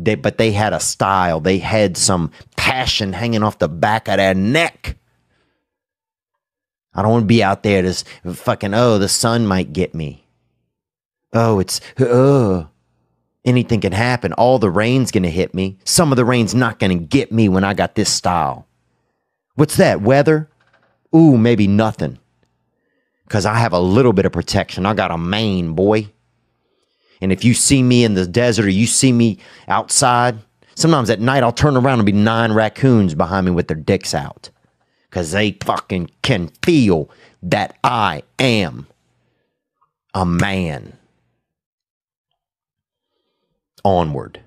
They, but they had a style. They had some passion hanging off the back of their neck. I don't want to be out there this fucking, oh, the sun might get me. Oh, it's, oh, anything can happen. All the rain's going to hit me. Some of the rain's not going to get me when I got this style. What's that, weather? Ooh, maybe nothing. Because I have a little bit of protection. I got a mane, boy. And if you see me in the desert or you see me outside, sometimes at night I'll turn around and be nine raccoons behind me with their dicks out because they fucking can feel that I am a man. Onward.